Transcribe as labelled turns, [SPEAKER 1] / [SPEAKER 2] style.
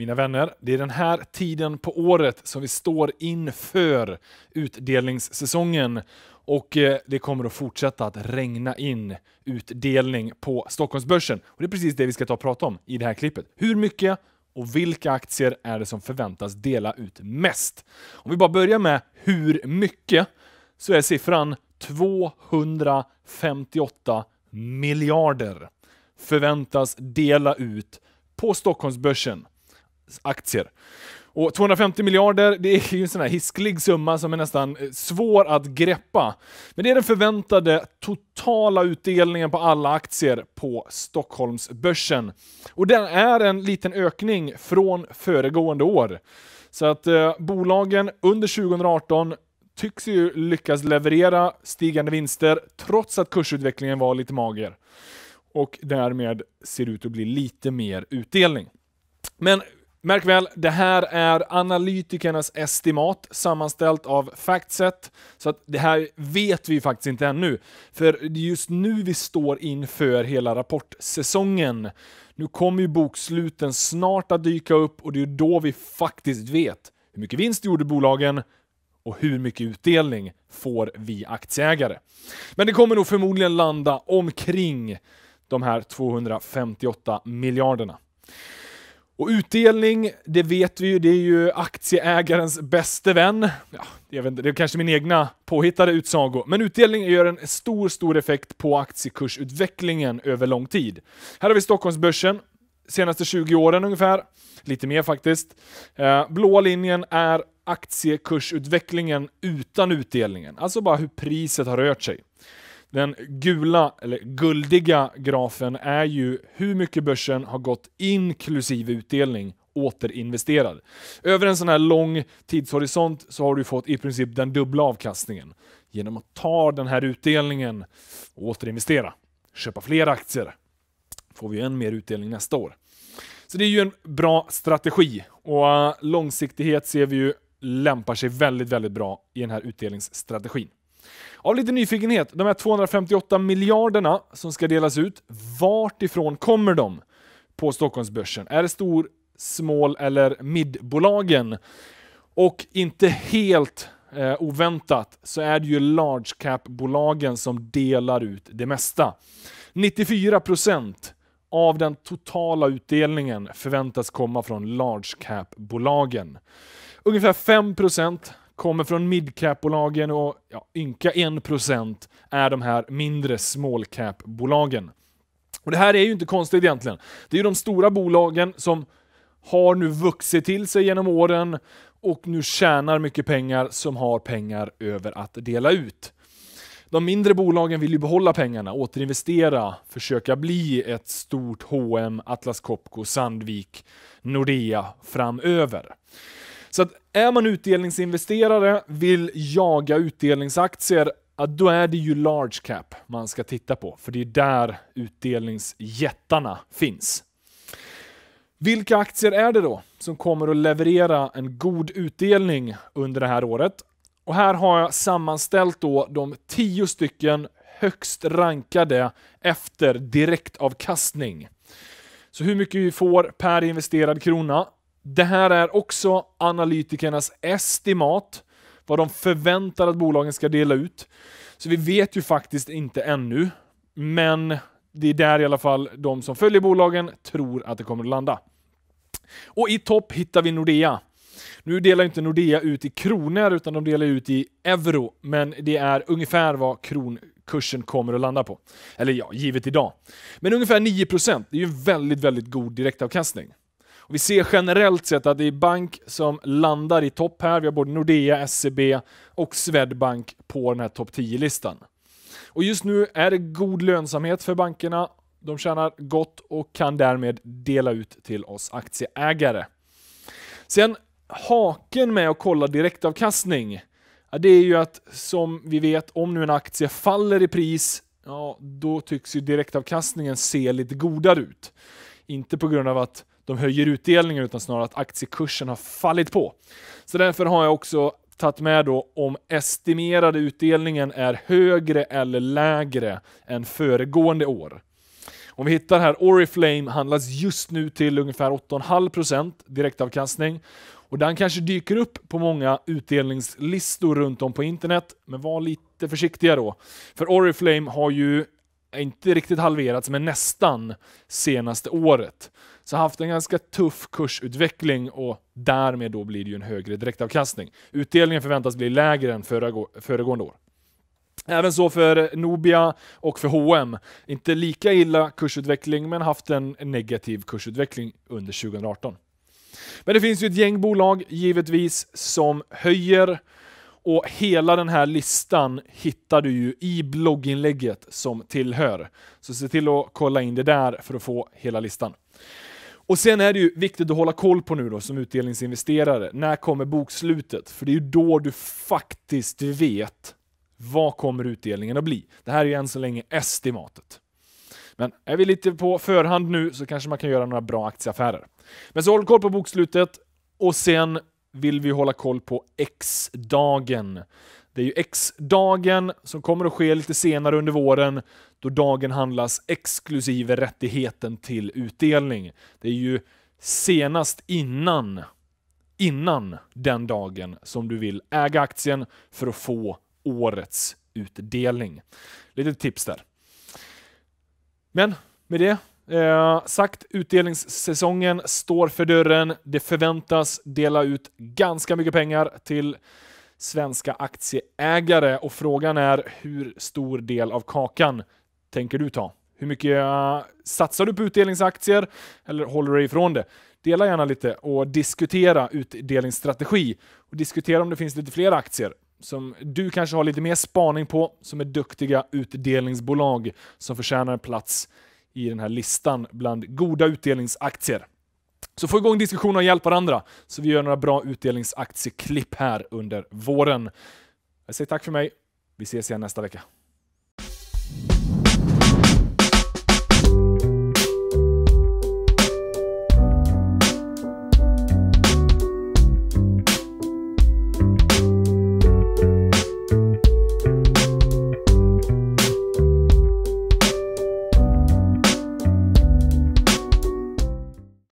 [SPEAKER 1] Mina vänner, det är den här tiden på året som vi står inför utdelningssäsongen och eh, det kommer att fortsätta att regna in utdelning på Stockholmsbörsen. Och det är precis det vi ska ta och prata om i det här klippet. Hur mycket och vilka aktier är det som förväntas dela ut mest? Om vi bara börjar med hur mycket så är siffran 258 miljarder förväntas dela ut på Stockholmsbörsen aktier. Och 250 miljarder, det är ju en sån här hisklig summa som är nästan eh, svår att greppa. Men det är den förväntade totala utdelningen på alla aktier på Stockholmsbörsen. Och den är en liten ökning från föregående år. Så att eh, bolagen under 2018 tycks ju lyckas leverera stigande vinster trots att kursutvecklingen var lite mager. Och därmed ser det ut att bli lite mer utdelning. Men Märk väl, det här är analytikernas estimat sammanställt av Factset. Så att det här vet vi faktiskt inte ännu. För det är just nu vi står inför hela rapportsäsongen. Nu kommer ju boksluten snart att dyka upp och det är då vi faktiskt vet hur mycket vinst gjorde bolagen och hur mycket utdelning får vi aktieägare. Men det kommer nog förmodligen landa omkring de här 258 miljarderna. Och utdelning, det vet vi ju, det är ju aktieägarens bäste vän. Ja, jag vet inte, det är kanske min egna påhittade utsago, men utdelning gör en stor, stor effekt på aktiekursutvecklingen över lång tid. Här har vi Stockholmsbörsen, senaste 20 åren ungefär, lite mer faktiskt. Eh, Blåa linjen är aktiekursutvecklingen utan utdelningen, alltså bara hur priset har rört sig. Den gula, eller guldiga, grafen är ju hur mycket börsen har gått inklusive utdelning återinvesterad. Över en sån här lång tidshorisont så har du fått i princip den dubbla avkastningen genom att ta den här utdelningen och återinvestera. Köpa fler aktier. Får vi än mer utdelning nästa år. Så det är ju en bra strategi och eh, långsiktighet ser vi ju lämpar sig väldigt, väldigt bra i den här utdelningsstrategin. Av lite nyfikenhet, de här 258 miljarderna som ska delas ut, vart ifrån kommer de på Stockholmsbörsen? Är det stor, small eller midbolagen? Och inte helt eh, oväntat så är det ju large cap-bolagen som delar ut det mesta. 94 av den totala utdelningen förväntas komma från large cap-bolagen. Ungefär 5 kommer från midcap-bolagen och ja, ynka 1% är de här mindre smallcap bolagen Och Det här är ju inte konstigt egentligen. Det är ju de stora bolagen som har nu vuxit till sig genom åren och nu tjänar mycket pengar som har pengar över att dela ut. De mindre bolagen vill ju behålla pengarna, återinvestera, försöka bli ett stort H&M, Atlas Copco, Sandvik, Nordea framöver. Så att är man utdelningsinvesterare, vill jaga utdelningsaktier, då är det ju large cap man ska titta på, för det är där utdelningsjättarna finns. Vilka aktier är det då som kommer att leverera en god utdelning under det här året? Och här har jag sammanställt då de 10 stycken högst rankade efter direktavkastning. Så hur mycket vi får per investerad krona det här är också analytikernas estimat, vad de förväntar att bolagen ska dela ut. Så vi vet ju faktiskt inte ännu, men det är där i alla fall de som följer bolagen tror att det kommer att landa. Och i topp hittar vi Nordea. Nu delar inte Nordea ut i kronor utan de delar ut i euro, men det är ungefär vad kronkursen kommer att landa på. Eller ja, givet idag. Men ungefär 9 Det är ju en väldigt, väldigt god direktavkastning. Och vi ser generellt sett att det är bank som landar i topp här. Vi har både Nordea, SEB och Swedbank på den här topp 10-listan. Och just nu är det god lönsamhet för bankerna. De tjänar gott och kan därmed dela ut till oss aktieägare. Sen haken med att kolla direktavkastning, det är ju att som vi vet, om nu en aktie faller i pris, ja, då tycks ju direktavkastningen se lite godare ut. Inte på grund av att de höjer utdelningen utan snarare att aktiekursen har fallit på. Så därför har jag också tagit med då om estimerade utdelningen är högre eller lägre än föregående år. Om vi hittar här, Oriflame handlas just nu till ungefär 8,5% direktavkastning. Och den kanske dyker upp på många utdelningslistor runt om på internet, men var lite försiktiga då. För Oriflame har ju inte riktigt halverats, men nästan senaste året. Så haft en ganska tuff kursutveckling och därmed då blir det ju en högre direktavkastning. Utdelningen förväntas bli lägre än föregående år. Även så för Nobia och för H&M. Inte lika illa kursutveckling, men haft en negativ kursutveckling under 2018. Men det finns ju ett gäng bolag, givetvis, som höjer och hela den här listan hittar du ju i blogginlägget som tillhör. Så se till att kolla in det där för att få hela listan. Och sen är det ju viktigt att hålla koll på nu då som utdelningsinvesterare. När kommer bokslutet? För det är ju då du faktiskt vet vad kommer utdelningen att bli? Det här är ju än så länge estimatet. Men är vi lite på förhand nu så kanske man kan göra några bra aktieaffärer. Men så håll koll på bokslutet och sen vill vi hålla koll på X-dagen. Det är ju X-dagen som kommer att ske lite senare under våren då dagen handlas exklusive rättigheten till utdelning. Det är ju senast innan, innan den dagen som du vill äga aktien för att få årets utdelning. Lite tips där. Men med det Eh, sagt, utdelningssäsongen står för dörren. Det förväntas dela ut ganska mycket pengar till svenska aktieägare och frågan är hur stor del av kakan tänker du ta? Hur mycket uh, satsar du på utdelningsaktier eller håller du dig ifrån det? Dela gärna lite och diskutera utdelningsstrategi och diskutera om det finns lite fler aktier som du kanske har lite mer spaning på som är duktiga utdelningsbolag som förtjänar en plats i den här listan bland goda utdelningsaktier. Så få igång diskussionen och hjälp varandra, så vi gör några bra utdelningsaktieklipp här under våren. Jag säger tack för mig. Vi ses igen nästa vecka.